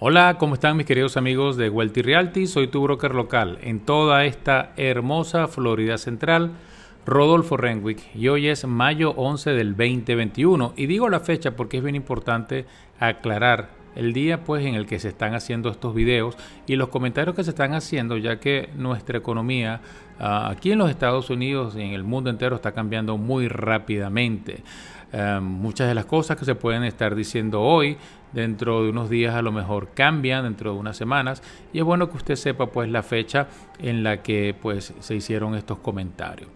Hola, ¿cómo están mis queridos amigos de Wealthy Realty? Soy tu broker local en toda esta hermosa Florida Central, Rodolfo Renwick, y hoy es mayo 11 del 2021. Y digo la fecha porque es bien importante aclarar el día pues en el que se están haciendo estos videos y los comentarios que se están haciendo ya que nuestra economía ah, aquí en los Estados Unidos y en el mundo entero está cambiando muy rápidamente. Ah, muchas de las cosas que se pueden estar diciendo hoy dentro de unos días a lo mejor cambian, dentro de unas semanas, y es bueno que usted sepa pues la fecha en la que pues se hicieron estos comentarios.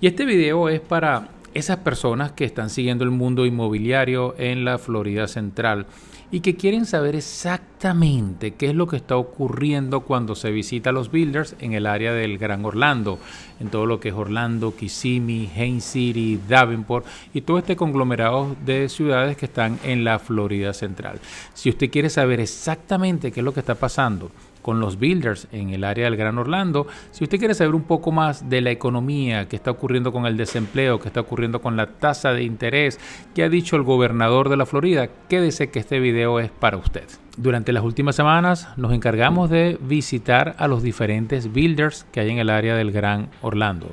Y este video es para esas personas que están siguiendo el mundo inmobiliario en la Florida Central y que quieren saber exactamente qué es lo que está ocurriendo cuando se visita a los builders en el área del Gran Orlando, en todo lo que es Orlando, Kissimmee, Haines City, Davenport y todo este conglomerado de ciudades que están en la Florida Central. Si usted quiere saber exactamente qué es lo que está pasando, con los builders en el área del Gran Orlando. Si usted quiere saber un poco más de la economía, qué está ocurriendo con el desempleo, qué está ocurriendo con la tasa de interés, que ha dicho el gobernador de la Florida, quédese que este video es para usted. Durante las últimas semanas nos encargamos de visitar a los diferentes builders que hay en el área del Gran Orlando.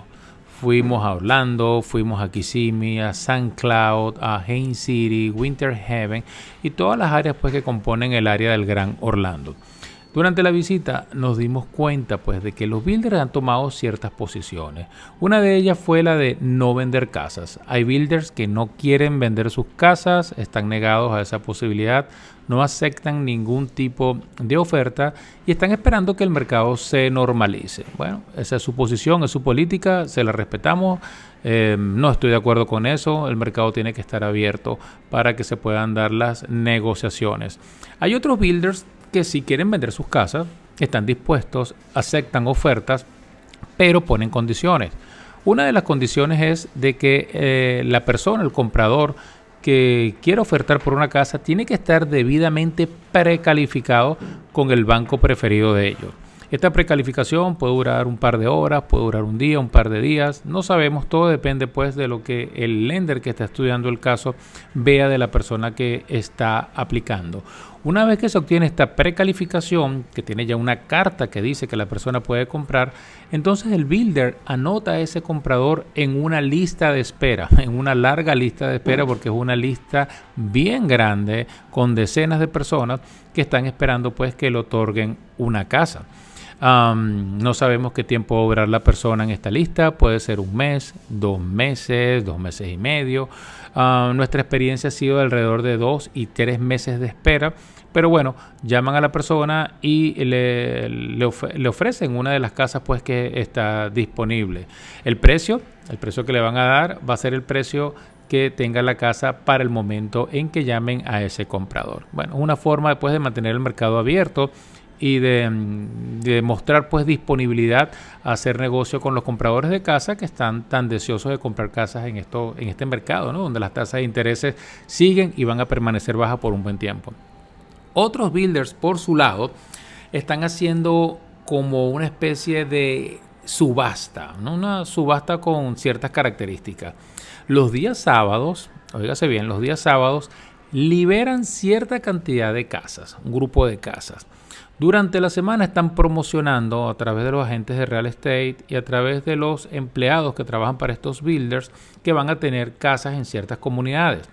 Fuimos a Orlando, fuimos a Kissimmee, a San Cloud, a Haines City, Winter Haven y todas las áreas pues, que componen el área del Gran Orlando. Durante la visita nos dimos cuenta pues de que los builders han tomado ciertas posiciones. Una de ellas fue la de no vender casas. Hay builders que no quieren vender sus casas, están negados a esa posibilidad, no aceptan ningún tipo de oferta y están esperando que el mercado se normalice. Bueno, esa es su posición, es su política, se la respetamos. Eh, no estoy de acuerdo con eso, el mercado tiene que estar abierto para que se puedan dar las negociaciones. Hay otros builders que si quieren vender sus casas, están dispuestos, aceptan ofertas, pero ponen condiciones. Una de las condiciones es de que eh, la persona, el comprador que quiere ofertar por una casa, tiene que estar debidamente precalificado con el banco preferido de ellos. Esta precalificación puede durar un par de horas, puede durar un día, un par de días, no sabemos, todo depende pues de lo que el lender que está estudiando el caso vea de la persona que está aplicando. Una vez que se obtiene esta precalificación, que tiene ya una carta que dice que la persona puede comprar, entonces el builder anota a ese comprador en una lista de espera, en una larga lista de espera, porque es una lista bien grande con decenas de personas que están esperando pues que le otorguen una casa no sabemos qué tiempo va a la persona en esta lista, puede ser un mes, dos meses, dos meses y medio. nuestra experiencia ha sido de alrededor de dos y tres meses de espera, pero bueno, llaman a la persona y le, ofrecen una de las casas pues que está disponible. El precio, el precio que le van a dar va a ser el precio que tenga la casa para el momento en que llamen a ese comprador. Bueno, una forma después pues, de mantener el mercado abierto y de, mostrar pues disponibilidad a hacer negocio con los compradores de casa que están tan deseosos de comprar casas en, esto, en este mercado, donde las tasas de intereses siguen y van a permanecer bajas por un buen tiempo. Otros builders, por su lado, están haciendo como una especie de subasta, ¿no? una subasta con ciertas características. Los días sábados, oígase bien, los días sábados liberan cierta cantidad de casas, un grupo de casas. Durante la semana están promocionando a través de los agentes de real estate y a través de los empleados que trabajan para estos builders que van a tener casas en ciertas comunidades.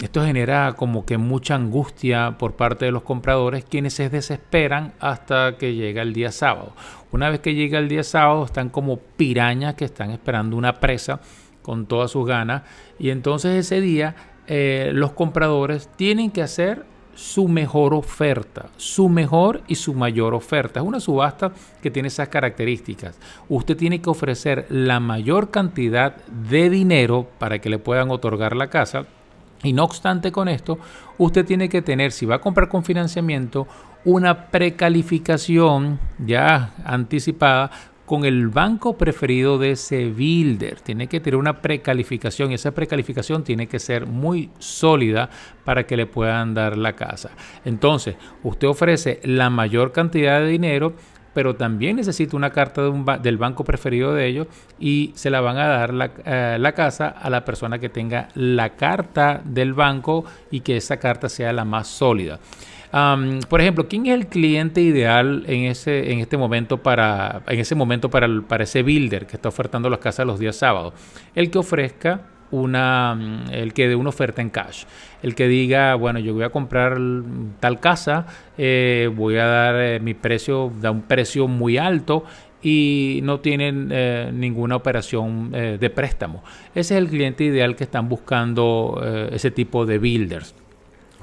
esto genera como que mucha angustia por parte de los compradores, quienes se desesperan hasta que llega el día sábado. Una vez que llega el día sábado, están como pirañas que están esperando una presa con todas sus ganas. Y entonces ese día eh, los compradores tienen que hacer su mejor oferta, su mejor y su mayor oferta. Es una subasta que tiene esas características. Usted tiene que ofrecer la mayor cantidad de dinero para que le puedan otorgar la casa. Y no obstante con esto, usted tiene que tener, si va a comprar con financiamiento, una precalificación ya anticipada con el banco preferido de ese builder. Tiene que tener una precalificación y esa precalificación tiene que ser muy sólida para que le puedan dar la casa. Entonces, usted ofrece la mayor cantidad de dinero pero también necesita una carta del banco preferido de ellos y se la van a dar eh, la, casa a la persona que tenga la carta del banco y que esa carta sea la más sólida por ejemplo, ¿quién es el cliente ideal en ese, en este momento para, en ese momento para, para ese builder que está ofertando las casas los días sábados? El que ofrezca una, mm, el que dé una oferta en cash, el que diga, bueno, yo voy a comprar tal casa, eh, voy a dar eh, mi precio, da un precio muy alto y no tienen eh, ninguna operación de préstamo. Ese es el cliente ideal que están buscando ese tipo de builders.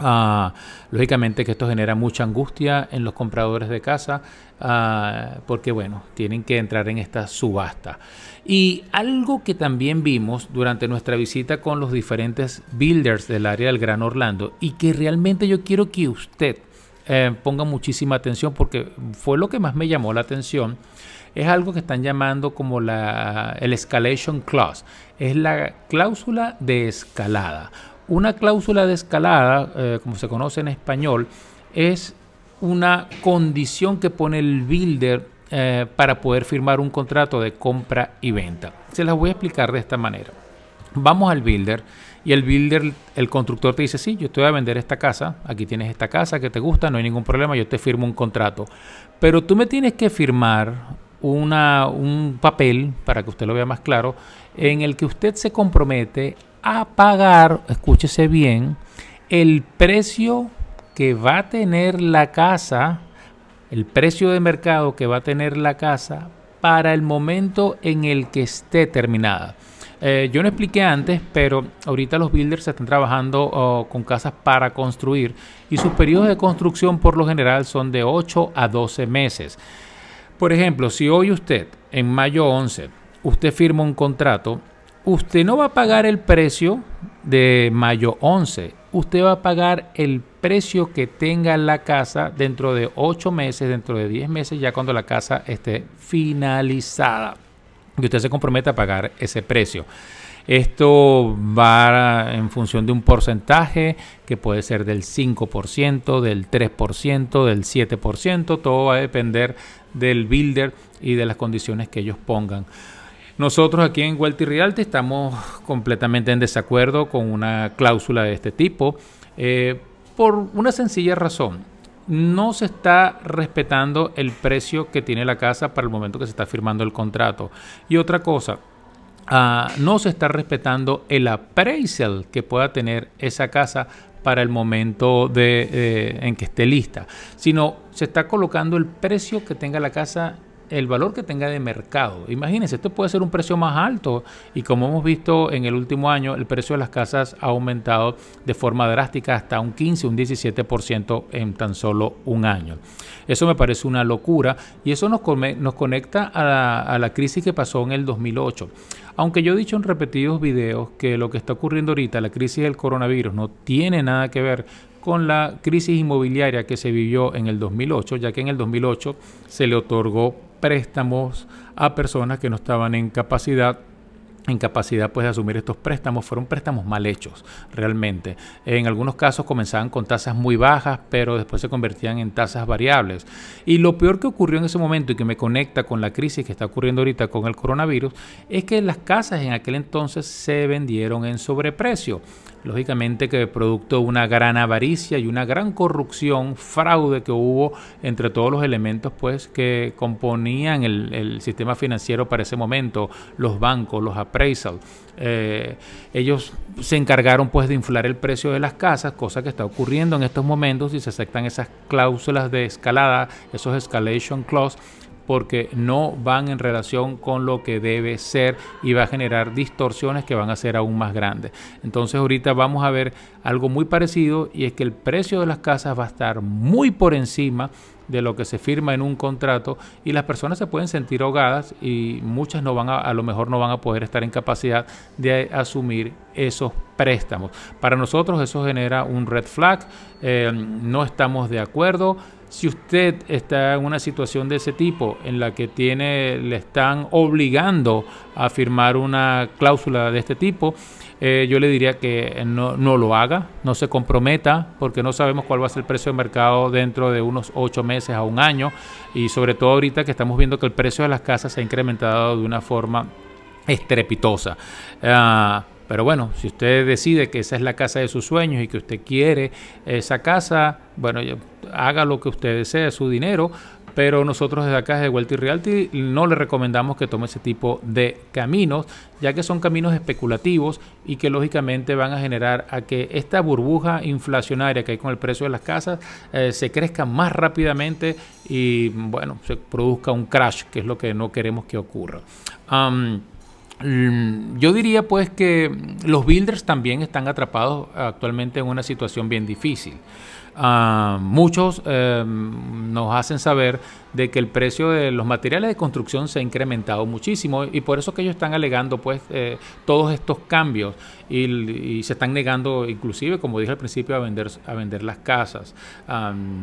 Ah, lógicamente que esto genera mucha angustia en los compradores de casa ah, porque, bueno, tienen que entrar en esta subasta. Y algo que también vimos durante nuestra visita con los diferentes builders del área del Gran Orlando y que realmente yo quiero que usted eh, ponga muchísima atención porque fue lo que más me llamó la atención es algo que están llamando como la, el escalation clause. Es la cláusula de escalada. Una cláusula de escalada, eh, como se conoce en español, es una condición que pone el builder eh, para poder firmar un contrato de compra y venta. Se las voy a explicar de esta manera. Vamos al builder y el builder, el constructor te dice, sí, yo te voy a vender esta casa, aquí tienes esta casa que te gusta, no hay ningún problema, yo te firmo un contrato. Pero tú me tienes que firmar una, un papel, para que usted lo vea más claro, en el que usted se compromete a pagar, escúchese bien, el precio que va a tener la casa, el precio de mercado que va a tener la casa para el momento en el que esté terminada. Eh, yo no expliqué antes, pero ahorita los builders están trabajando oh, con casas para construir y sus periodos de construcción por lo general son de 8 a 12 meses. Por ejemplo, si hoy usted, en mayo 11, usted firma un contrato usted no va a pagar el precio de mayo 11, usted va a pagar el precio que tenga la casa dentro de 8 meses, dentro de 10 meses, ya cuando la casa esté finalizada. Y usted se compromete a pagar ese precio. Esto va en función de un porcentaje que puede ser del 5%, del 3%, del 7%. Todo va a depender del builder y de las condiciones que ellos pongan. Nosotros aquí en Huelti Realty estamos completamente en desacuerdo con una cláusula de este tipo eh, por una sencilla razón. No se está respetando el precio que tiene la casa para el momento que se está firmando el contrato. Y otra cosa, ah, no se está respetando el appraisal que pueda tener esa casa para el momento de, eh, en que esté lista, sino se está colocando el precio que tenga la casa el valor que tenga de mercado. Imagínense, esto puede ser un precio más alto y como hemos visto en el último año, el precio de las casas ha aumentado de forma drástica hasta un 15, un 17% en tan solo un año. Eso me parece una locura y eso nos, nos conecta a la, a la crisis que pasó en el 2008. Aunque yo he dicho en repetidos videos que lo que está ocurriendo ahorita, la crisis del coronavirus, no tiene nada que ver con la crisis inmobiliaria que se vivió en el 2008, ya que en el 2008 se le otorgó préstamos a personas que no estaban en capacidad incapacidad pues, de asumir estos préstamos fueron préstamos mal hechos realmente. En algunos casos comenzaban con tasas muy bajas, pero después se convertían en tasas variables. Y lo peor que ocurrió en ese momento y que me conecta con la crisis que está ocurriendo ahorita con el coronavirus es que las casas en aquel entonces se vendieron en sobreprecio. Lógicamente que producto de una gran avaricia y una gran corrupción, fraude que hubo entre todos los elementos pues, que componían el, sistema financiero para ese momento, los bancos, los eh, ellos se encargaron pues de inflar el precio de las casas, cosa que está ocurriendo en estos momentos y se aceptan esas cláusulas de escalada, esos escalation clause porque no van en relación con lo que debe ser y va a generar distorsiones que van a ser aún más grandes. Entonces ahorita vamos a ver algo muy parecido y es que el precio de las casas va a estar muy por encima de lo que se firma en un contrato y las personas se pueden sentir ahogadas y muchas no van a, a lo mejor no van a poder estar en capacidad de asumir esos préstamos. Para nosotros eso genera un red flag, eh, no estamos de acuerdo. Si usted está en una situación de ese tipo, en la que tiene, le están obligando a firmar una cláusula de este tipo, eh, yo le diría que no, lo haga, no se comprometa, porque no sabemos cuál va a ser el precio de mercado dentro de unos ocho meses a un año, y sobre todo ahorita que estamos viendo que el precio de las casas se ha incrementado de una forma estrepitosa. Ah, pero bueno, si usted decide que esa es la casa de sus sueños y que usted quiere esa casa, bueno, haga lo que usted desee, su dinero, pero nosotros desde acá, desde Wealthy Realty, no le recomendamos que tome ese tipo de caminos, ya que son caminos especulativos y que lógicamente van a generar a que esta burbuja inflacionaria que hay con el precio de las casas eh, se crezca más rápidamente y, bueno, se produzca un crash, que es lo que no queremos que ocurra. Mm, yo diría pues que los builders también están atrapados actualmente en una situación bien difícil. Ah, muchos eh, nos hacen saber de que el precio de los materiales de construcción se ha incrementado muchísimo y por eso que ellos están alegando pues eh, todos estos cambios y, se están negando, inclusive, como dije al principio, a vender, a vender las casas.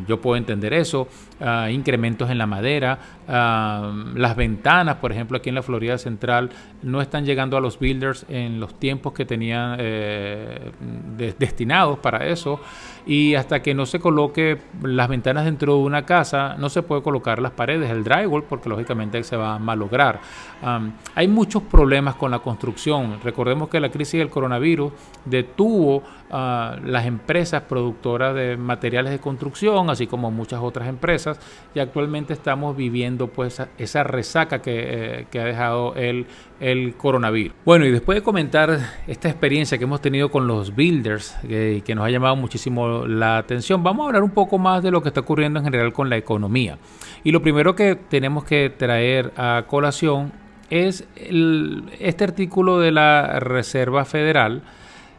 yo puedo entender eso, ah, incrementos en la madera, las ventanas, por ejemplo, aquí en la Florida Central, no están llegando a los builders en los tiempos que tenían eh, destinados para eso. Y hasta que no se coloque las ventanas dentro de una casa, no se puede colocar las paredes, el drywall, porque lógicamente se va a malograr hay muchos problemas con la construcción. Recordemos que la crisis del coronavirus detuvo ah, las empresas productoras de materiales de construcción, así como muchas otras empresas, y actualmente estamos viviendo pues esa resaca eh, que, ha dejado el, coronavirus. Bueno, y después de comentar esta experiencia que hemos tenido con los builders, que nos ha llamado muchísimo la atención, vamos a hablar un poco más de lo que está ocurriendo en general con la economía. Y lo primero que tenemos que traer a colación es el, este artículo de la Reserva Federal,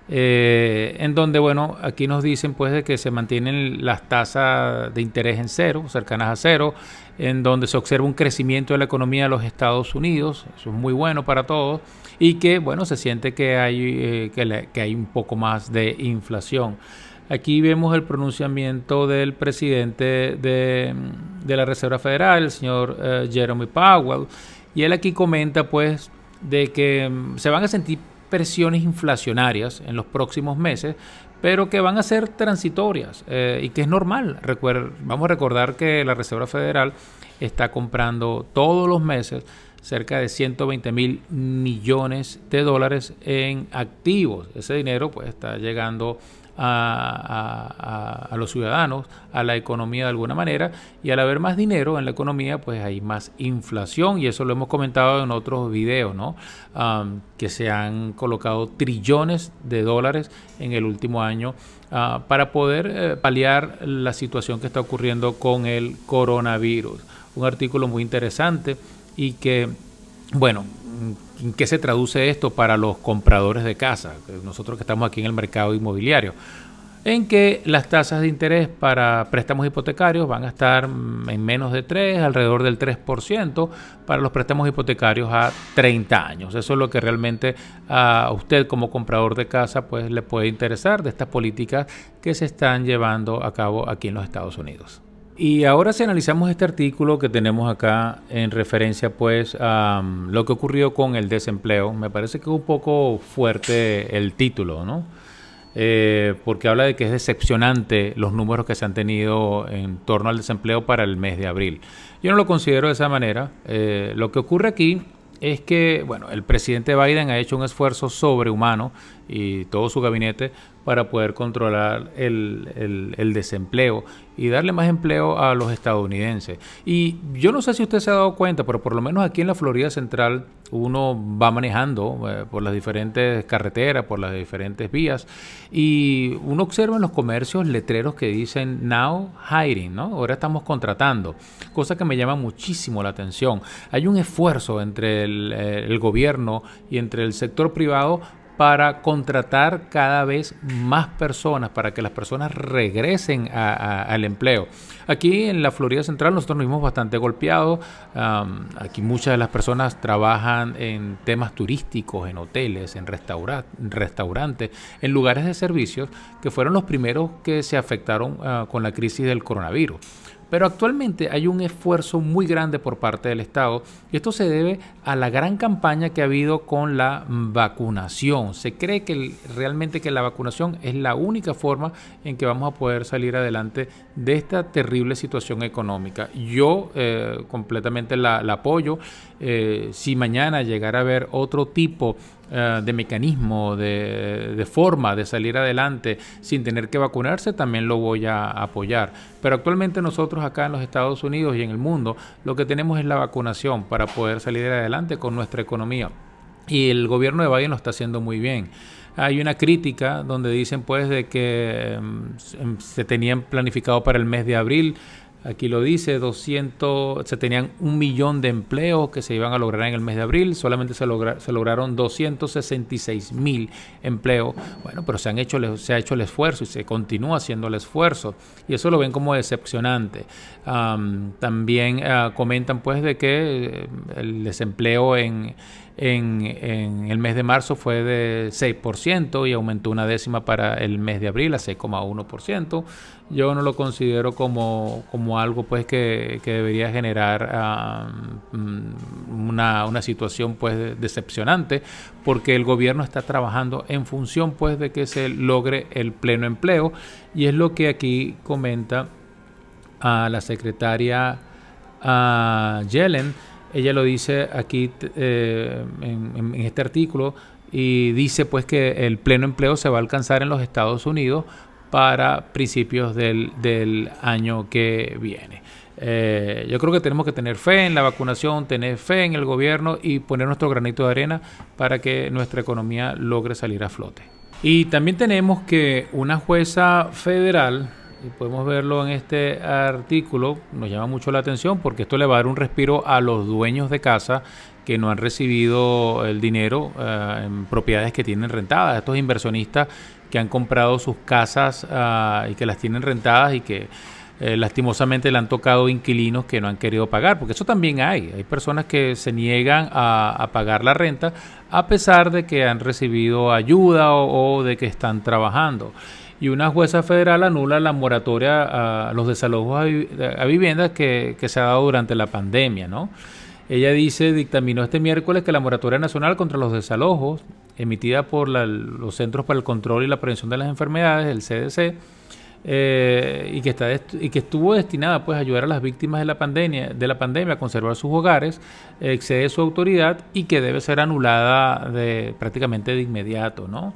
eh, en donde, bueno, aquí nos dicen pues de que se mantienen las tasas de interés en cero, cercanas a cero, en donde se observa un crecimiento de la economía de los Estados Unidos, eso es muy bueno para todos, y que, bueno, se siente que hay, eh, que, hay un poco más de inflación. Aquí vemos el pronunciamiento del presidente de, la Reserva Federal, el señor eh, Jeremy Powell, y él aquí comenta pues de que mm, se van a sentir presiones inflacionarias en los próximos meses, pero que van a ser transitorias eh, y que es normal. vamos a recordar que la Reserva Federal está comprando todos los meses cerca de 120 mil millones de dólares en activos. Ese dinero pues está llegando a, los ciudadanos, a la economía de alguna manera, y al haber más dinero en la economía, pues hay más inflación, y eso lo hemos comentado en otros videos, ¿no? que se han colocado trillones de dólares en el último año ah, para poder eh, paliar la situación que está ocurriendo con el coronavirus. Un artículo muy interesante y que, bueno, ¿En qué se traduce esto para los compradores de casa? Nosotros que estamos aquí en el mercado inmobiliario. En que las tasas de interés para préstamos hipotecarios van a estar en menos de 3, alrededor del 3% para los préstamos hipotecarios a 30 años. Eso es lo que realmente a usted como comprador de casa pues, le puede interesar de estas políticas que se están llevando a cabo aquí en los Estados Unidos. Y ahora si analizamos este artículo que tenemos acá en referencia pues a mm, lo que ocurrió con el desempleo, me parece que es un poco fuerte el título, ¿no? Eh, porque habla de que es decepcionante los números que se han tenido en torno al desempleo para el mes de abril. Yo no lo considero de esa manera. Eh, lo que ocurre aquí es que, bueno, el presidente Biden ha hecho un esfuerzo sobrehumano y todo su gabinete para poder controlar el, desempleo y darle más empleo a los estadounidenses. Y yo no sé si usted se ha dado cuenta, pero por lo menos aquí en la Florida Central uno va manejando eh, por las diferentes carreteras, por las diferentes vías, y uno observa en los comercios letreros que dicen Now Hiring, ¿no? Ahora estamos contratando, cosa que me llama muchísimo la atención. Hay un esfuerzo entre el, eh, el gobierno y entre el sector privado para contratar cada vez más personas, para que las personas regresen al empleo. Aquí en la Florida Central nosotros nos vimos bastante golpeados. aquí muchas de las personas trabajan en temas turísticos, en hoteles, en restaurantes, en lugares de servicios que fueron los primeros que se afectaron ah, con la crisis del coronavirus. Pero actualmente hay un esfuerzo muy grande por parte del Estado y esto se debe a la gran campaña que ha habido con la vacunación. Se cree que realmente que la vacunación es la única forma en que vamos a poder salir adelante de esta terrible situación económica. Yo eh, completamente la, apoyo. Eh, si mañana llegara a haber otro tipo de eh, de mecanismo, de, forma de salir adelante sin tener que vacunarse, también lo voy a apoyar. Pero actualmente nosotros acá en los Estados Unidos y en el mundo lo que tenemos es la vacunación para poder salir adelante con nuestra economía. Y el gobierno de Biden lo está haciendo muy bien hay una crítica donde dicen pues de que em, se tenían planificado para el mes de abril Aquí lo dice, 200, se tenían un millón de empleos que se iban a lograr en el mes de abril, solamente se, lograron 266 mil empleos. Bueno, pero se, han hecho, se ha hecho el esfuerzo y se continúa haciendo el esfuerzo. Y eso lo ven como decepcionante. también ah, comentan pues de que eh, el desempleo en, en, el mes de marzo fue de 6% y aumentó una décima para el mes de abril a 6,1%. Yo no lo considero como, como algo pues que, debería generar mm, una, situación pues decepcionante porque el gobierno está trabajando en función pues de que se logre el pleno empleo y es lo que aquí comenta a la secretaria Yellen ella lo dice aquí eh, en, este artículo y dice pues que el pleno empleo se va a alcanzar en los Estados Unidos para principios del, año que viene. Eh, yo creo que tenemos que tener fe en la vacunación, tener fe en el gobierno y poner nuestro granito de arena para que nuestra economía logre salir a flote. Y también tenemos que una jueza federal y podemos verlo en este artículo, nos llama mucho la atención porque esto le va a dar un respiro a los dueños de casa que no han recibido el dinero eh, en propiedades que tienen rentadas, estos inversionistas que han comprado sus casas eh, y que las tienen rentadas y que eh, lastimosamente le han tocado inquilinos que no han querido pagar, porque eso también hay, hay personas que se niegan a, pagar la renta a pesar de que han recibido ayuda o, o de que están trabajando y una jueza federal anula la moratoria a los desalojos a, viviendas que, que se ha dado durante la pandemia, ¿no? Ella dice, dictaminó este miércoles que la moratoria nacional contra los desalojos, emitida por los Centros para el Control y la Prevención de las Enfermedades, el CDC, eh, y, que está y que estuvo destinada pues, a ayudar a las víctimas de la pandemia, de la pandemia a conservar sus hogares, excede su autoridad y que debe ser anulada de, prácticamente de inmediato, ¿no?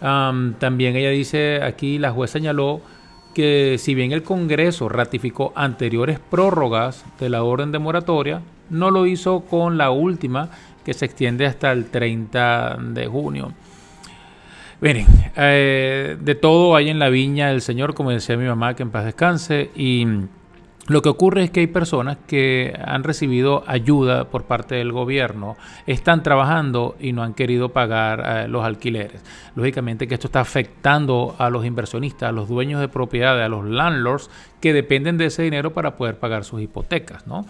también ella dice aquí, la juez señaló que si bien el Congreso ratificó anteriores prórrogas de la orden de moratoria, no lo hizo con la última que se extiende hasta el 30 de junio. Miren, eh, de todo hay en la viña el Señor, como decía mi mamá, que en paz descanse, y lo que ocurre es que hay personas que han recibido ayuda por parte del gobierno, están trabajando y no han querido pagar eh, los alquileres. Lógicamente que esto está afectando a los inversionistas, a los dueños de propiedades, a los landlords que dependen de ese dinero para poder pagar sus hipotecas, ¿no?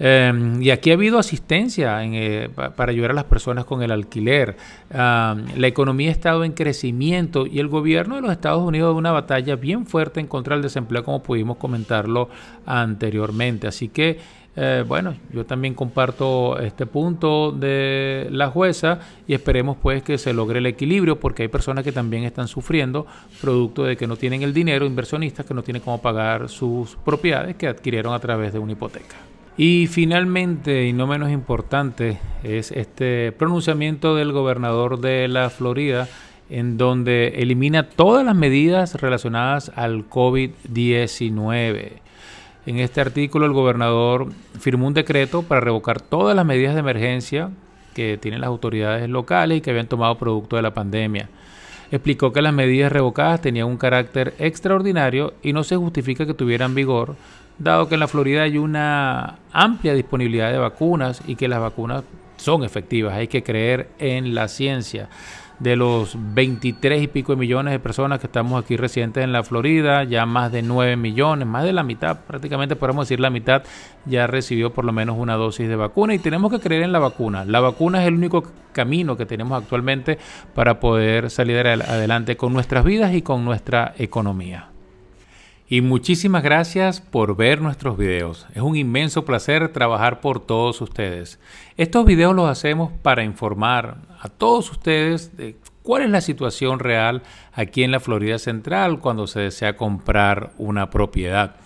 Em, y aquí ha habido asistencia eh, para ayudar a las personas con el alquiler. la economía ha estado en crecimiento y el gobierno de los Estados Unidos de una batalla bien fuerte en contra del desempleo, como pudimos comentarlo anteriormente. Así que, eh, bueno, yo también comparto este punto de la jueza y esperemos pues que se logre el equilibrio porque hay personas que también están sufriendo producto de que no tienen el dinero, inversionistas que no tienen cómo pagar sus propiedades que adquirieron a través de una hipoteca. Y finalmente, y no menos importante, es este pronunciamiento del gobernador de la Florida, en donde elimina todas las medidas relacionadas al COVID-19. En este artículo, el gobernador firmó un decreto para revocar todas las medidas de emergencia que tienen las autoridades locales y que habían tomado producto de la pandemia. Explicó que las medidas revocadas tenían un carácter extraordinario y no se justifica que tuvieran vigor dado que en la Florida hay una amplia disponibilidad de vacunas y que las vacunas son efectivas. Hay que creer en la ciencia. De los 23 y pico de millones de personas que estamos aquí residentes en la Florida, ya más de 9 millones, más de la mitad, prácticamente podemos decir la mitad, ya recibió por lo menos una dosis de vacuna y tenemos que creer en la vacuna. La vacuna es el único camino que tenemos actualmente para poder salir adelante con nuestras vidas y con nuestra economía. Y muchísimas gracias por ver nuestros videos. Es un inmenso placer trabajar por todos ustedes. Estos videos los hacemos para informar a todos ustedes de cuál es la situación real aquí en la Florida Central cuando se desea comprar una propiedad.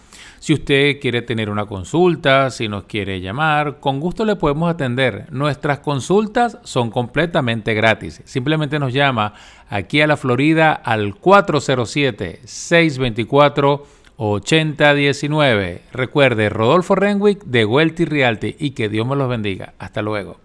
Si usted quiere tener una consulta, si nos quiere llamar, con gusto le podemos atender. Nuestras consultas son completamente gratis. Simplemente nos llama aquí a la Florida al 407-624-8019. Recuerde, Rodolfo Renwick de Welty Realty y que Dios me los bendiga. Hasta luego.